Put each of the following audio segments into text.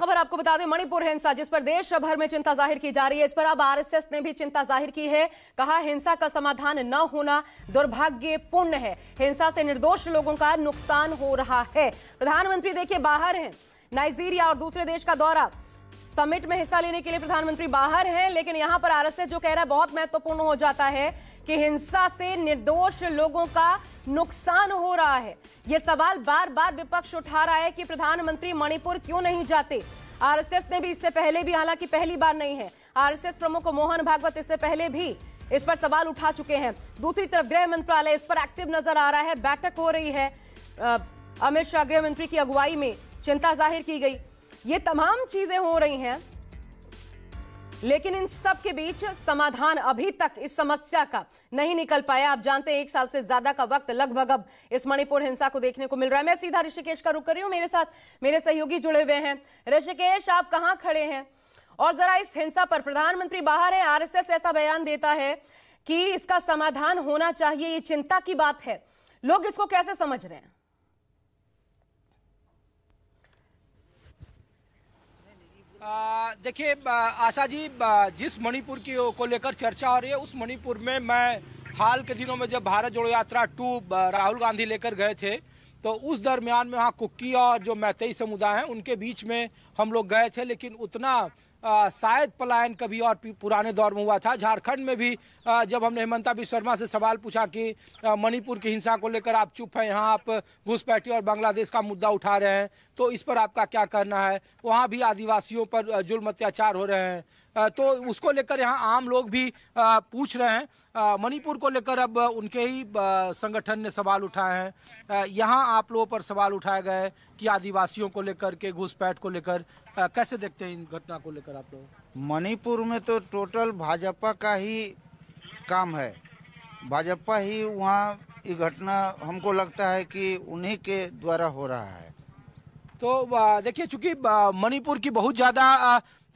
खबर आपको बता दें मणिपुर हिंसा जिस पर देश भर में चिंता जाहिर की जा रही है इस पर अब आरएसएस ने भी चिंता जाहिर की है कहा हिंसा का समाधान न होना दुर्भाग्यपूर्ण है हिंसा से निर्दोष लोगों का नुकसान हो रहा है प्रधानमंत्री देखिए बाहर है नाइजीरिया और दूसरे देश का दौरा समिट में हिस्सा लेने के लिए प्रधानमंत्री बाहर हैं लेकिन यहां पर आरएसएस जो कह रहा है बहुत महत्वपूर्ण हो जाता है कि हिंसा से निर्दोष लोगों का नुकसान हो रहा है यह सवाल बार बार विपक्ष उठा रहा है कि प्रधानमंत्री मणिपुर क्यों नहीं जाते आरएसएस ने भी इससे पहले भी हालांकि पहली बार नहीं है आरएसएस प्रमुख मोहन भागवत इससे पहले भी इस पर सवाल उठा चुके हैं दूसरी तरफ गृह मंत्रालय इस पर एक्टिव नजर आ रहा है बैठक हो रही है अमित शाह गृह मंत्री की अगुवाई में चिंता जाहिर की गई ये तमाम चीजें हो रही हैं लेकिन इन सब के बीच समाधान अभी तक इस समस्या का नहीं निकल पाया आप जानते हैं एक साल से ज्यादा का वक्त लगभग अब इस मणिपुर हिंसा को देखने को मिल रहा है मैं सीधा ऋषिकेश का रुख कर रही हूं मेरे साथ मेरे सहयोगी जुड़े हुए हैं ऋषिकेश आप कहां खड़े हैं और जरा इस हिंसा पर प्रधानमंत्री बाहर है आरएसएस ऐसा बयान देता है कि इसका समाधान होना चाहिए ये चिंता की बात है लोग इसको कैसे समझ रहे हैं देखिए आशा जी जिस मणिपुर की को लेकर चर्चा हो रही है उस मणिपुर में मैं हाल के दिनों में जब भारत जोड़ो यात्रा टू राहुल गांधी लेकर गए थे तो उस दरमियान में वहाँ कुकी और जो मैतई समुदाय हैं उनके बीच में हम लोग गए थे लेकिन उतना शायद पलायन कभी और पुराने दौर में हुआ था झारखंड में भी जब हमने हेमंता बिश्व शर्मा से सवाल पूछा कि मणिपुर की हिंसा को लेकर आप चुप हैं यहाँ आप घुसपैठी और बांग्लादेश का मुद्दा उठा रहे हैं तो इस पर आपका क्या कहना है वहाँ भी आदिवासियों पर जुल्म अत्याचार हो रहे हैं तो उसको लेकर यहाँ आम लोग भी पूछ रहे हैं मणिपुर को लेकर अब उनके ही संगठन ने सवाल उठाए हैं यहाँ आप लोगों पर सवाल उठाए गए कि आदिवासियों को लेकर के घुसपैठ को लेकर कैसे देखते हैं इन घटना को लेकर लेकर आप लोग मणिपुर में तो टोटल भाजपा का ही काम है भाजपा ही वहाँ ये घटना हमको लगता है कि उन्हीं के द्वारा हो रहा है तो देखिए चूंकि मणिपुर की बहुत ज्यादा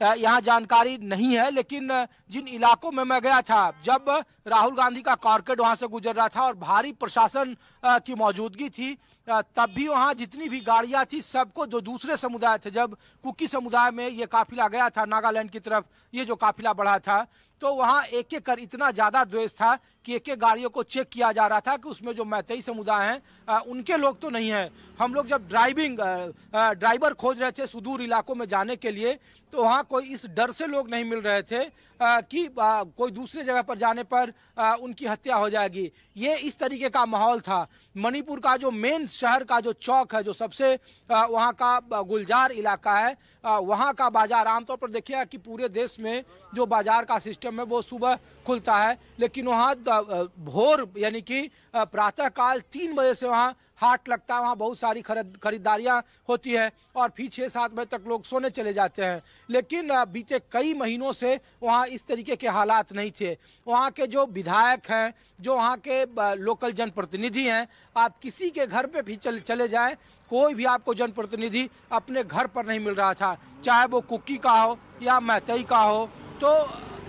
यहाँ जानकारी नहीं है लेकिन जिन इलाकों में मैं गया था जब राहुल गांधी का कारकेट वहाँ से गुजर रहा था और भारी प्रशासन की मौजूदगी थी तब भी वहाँ जितनी भी गाड़ियाँ थी सबको जो दूसरे समुदाय थे जब कुकी समुदाय में ये काफिला गया था नागालैंड की तरफ ये जो काफिला बढ़ा था तो वहाँ एक एक कर इतना ज़्यादा द्वेष था कि एक एक गाड़ियों को चेक किया जा रहा था कि उसमें जो मैतई समुदाय हैं उनके लोग तो नहीं हैं हम लोग जब ड्राइविंग ड्राइवर खोज रहे थे सुदूर इलाकों में जाने के लिए तो वहाँ कोई इस डर से लोग नहीं मिल रहे थे कि कोई दूसरे जगह पर जाने पर उनकी हत्या हो जाएगी ये इस तरीके का माहौल था मणिपुर का जो मेन शहर का जो चौक है जो सबसे वहाँ का गुलजार इलाका है वहाँ का बाजार आमतौर पर देखिए कि पूरे देश में जो बाजार का सिस्टम सिस्टम है वो सुबह खुलता है लेकिन वहाँ भोर यानी कि प्रातःकाल तीन बजे से वहाँ हाट लगता है वहाँ बहुत सारी खरीद खरीदारियाँ होती है और फिर छः सात बजे तक लोग सोने चले जाते हैं लेकिन बीते कई महीनों से वहाँ इस तरीके के हालात नहीं थे वहाँ के जो विधायक हैं जो वहाँ के लोकल जनप्रतिनिधि हैं आप किसी के घर पे भी चल, चले जाएं कोई भी आपको जनप्रतिनिधि अपने घर पर नहीं मिल रहा था चाहे वो कुकी का हो या मैतई का हो तो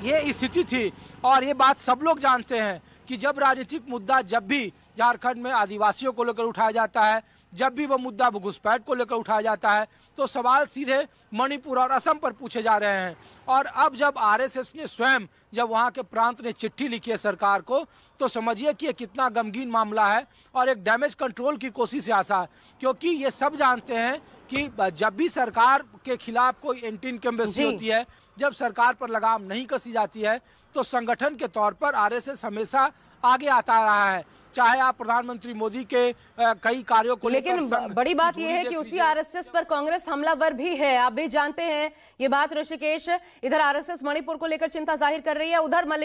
ये स्थिति थी और ये बात सब लोग जानते हैं कि जब राजनीतिक मुद्दा जब भी झारखंड में आदिवासियों को लेकर उठाया जाता है जब भी वह मुद्दा घुसपैठ को लेकर उठाया जाता है तो सवाल सीधे मणिपुर और असम पर पूछे जा रहे हैं और अब जब आरएसएस ने स्वयं जब वहां के प्रांत ने चिट्ठी लिखी है सरकार को तो समझिए कि यह कितना गमगीन मामला है और एक डैमेज कंट्रोल की कोशिश है आशा क्योंकि ये सब जानते हैं कि जब भी सरकार के खिलाफ कोई एंटी इनकम्बेसी होती है जब सरकार पर लगाम नहीं कसी जाती है तो संगठन के तौर पर आरएसएस हमेशा आगे आता रहा है चाहे आप प्रधानमंत्री मोदी के कई कार्यों को लेकर लेकिन बड़ी बात यह है कि उसी आरएसएस पर कांग्रेस हमलावर भी है आप भी जानते हैं ये बात ऋषिकेश इधर आरएसएस मणिपुर को लेकर चिंता जाहिर कर रही है उधर मल्लिक